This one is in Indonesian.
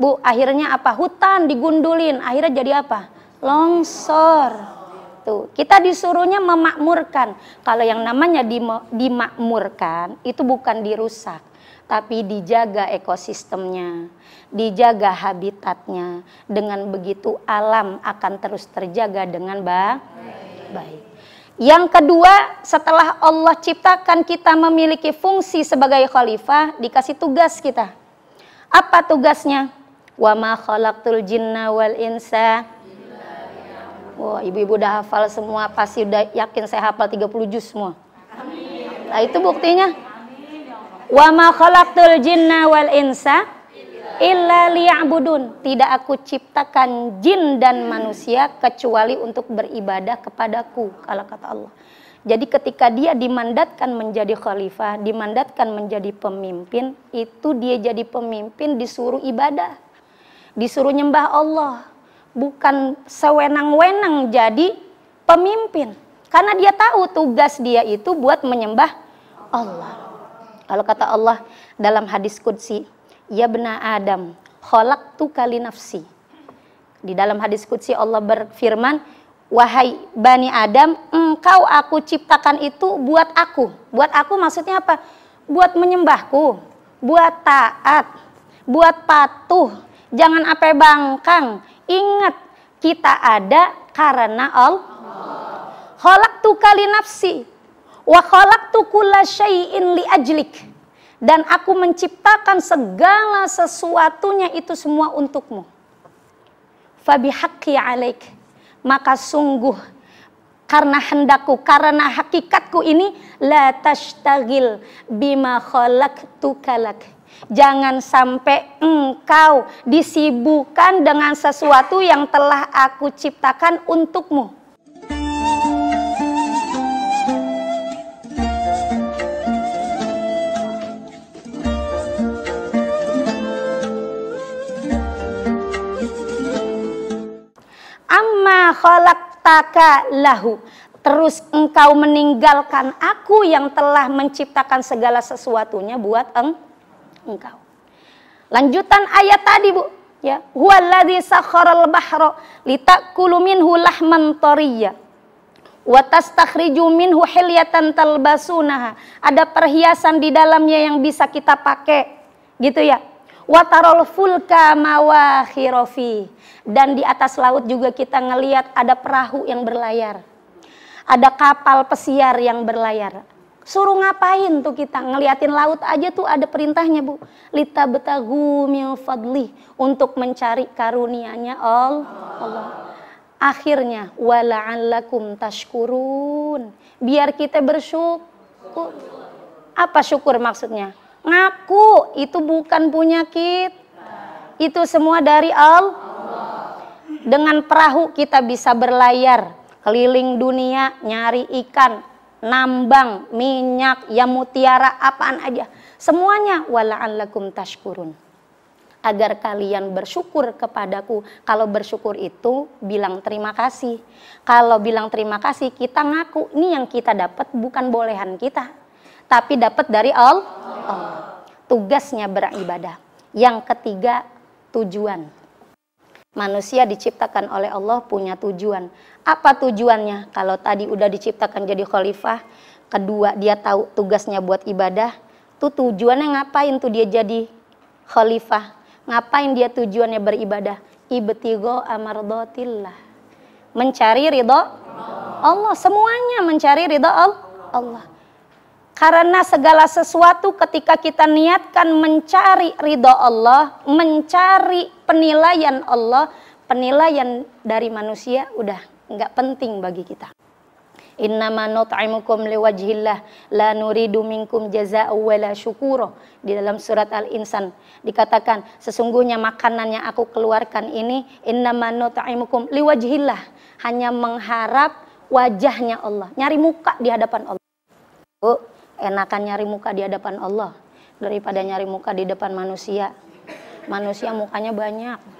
Bu, akhirnya apa? Hutan digundulin, akhirnya jadi apa? Longsor. Tuh, kita disuruhnya memakmurkan. Kalau yang namanya dimakmurkan itu bukan dirusak, tapi dijaga ekosistemnya, dijaga habitatnya. Dengan begitu alam akan terus terjaga dengan baik. baik. Yang kedua, setelah Allah ciptakan kita memiliki fungsi sebagai khalifah, dikasih tugas kita. Apa tugasnya? wa ma khalaqtul jinna wal insa Wah, ibu-ibu udah hafal semua, pasti udah yakin saya hafal 30 juz semua. Nah, itu buktinya. Wa ma khalaqtul jinna wal insa illa liya'budun. Tidak aku ciptakan jin dan manusia kecuali untuk beribadah kepadaku, kalau kata Allah. Jadi ketika dia dimandatkan menjadi khalifah, dimandatkan menjadi pemimpin, itu dia jadi pemimpin disuruh ibadah disuruh nyembah Allah, bukan sewenang-wenang jadi pemimpin. Karena dia tahu tugas dia itu buat menyembah Allah. Kalau kata Allah dalam hadis kudsi, ya benar Adam, kholak tu kali nafsi. Di dalam hadis kudsi Allah berfirman, wahai Bani Adam, engkau aku ciptakan itu buat aku. Buat aku maksudnya apa? Buat menyembahku, buat taat, buat patuh, Jangan apa ya, bangkang. Ingat, kita ada karena Allah. Kholak tu kali nafsi. Wa kholak tu kula syai'in li ajlik. Dan aku menciptakan segala sesuatunya itu semua untukmu. hakki alaik. Maka sungguh karena hendakku, karena hakikatku ini la tashtagil bima tu kalak Jangan sampai engkau disibukkan dengan sesuatu yang telah aku ciptakan untukmu. Amma kholak taka lahu. Terus engkau meninggalkan aku yang telah menciptakan segala sesuatunya buat engkau engkau. Lanjutan ayat tadi, Bu, ya. Huwallazi sakharal bahra litakulu minhu lahman tariya wa tastakhriju minhu hilyatan talbasunaha. Ada perhiasan di dalamnya yang bisa kita pakai. Gitu ya. Wa tarol fulka mawakhirofi. Dan di atas laut juga kita ngelihat ada perahu yang berlayar. Ada kapal pesiar yang berlayar. Suruh ngapain tuh kita? Ngeliatin laut aja tuh ada perintahnya bu. Lita betagu fadli Untuk mencari karunianya All. Allah. Akhirnya wala'allakum tashkurun. Biar kita bersyukur. Apa syukur maksudnya? Ngaku itu bukan punya kit. Itu semua dari All. Dengan perahu kita bisa berlayar keliling dunia nyari ikan nambang, minyak, yang mutiara, apaan aja. Semuanya wala'allakum tashkurun. Agar kalian bersyukur kepadaku. Kalau bersyukur itu bilang terima kasih. Kalau bilang terima kasih kita ngaku. Ini yang kita dapat bukan bolehan kita. Tapi dapat dari Allah. Allah. Tugasnya beribadah. Yang ketiga tujuan Manusia diciptakan oleh Allah punya tujuan. Apa tujuannya? Kalau tadi udah diciptakan jadi khalifah, kedua dia tahu tugasnya buat ibadah, tuh tujuannya ngapain tuh dia jadi khalifah? Ngapain dia tujuannya beribadah? Ibtigo amardotillah. Mencari ridho Allah. Semuanya mencari ridho Allah. Karena segala sesuatu ketika kita niatkan mencari ridho Allah, mencari penilaian Allah, penilaian dari manusia udah nggak penting bagi kita. Innama nut'imukum liwajhillah la nuridu minkum jazaa'a wa syukuro. Di dalam surat Al-Insan dikatakan sesungguhnya makanan yang aku keluarkan ini innama nut'imukum liwajhillah hanya mengharap wajahnya Allah, nyari muka di hadapan Allah. Oh, enakan nyari muka di hadapan Allah daripada nyari muka di depan manusia manusia mukanya banyak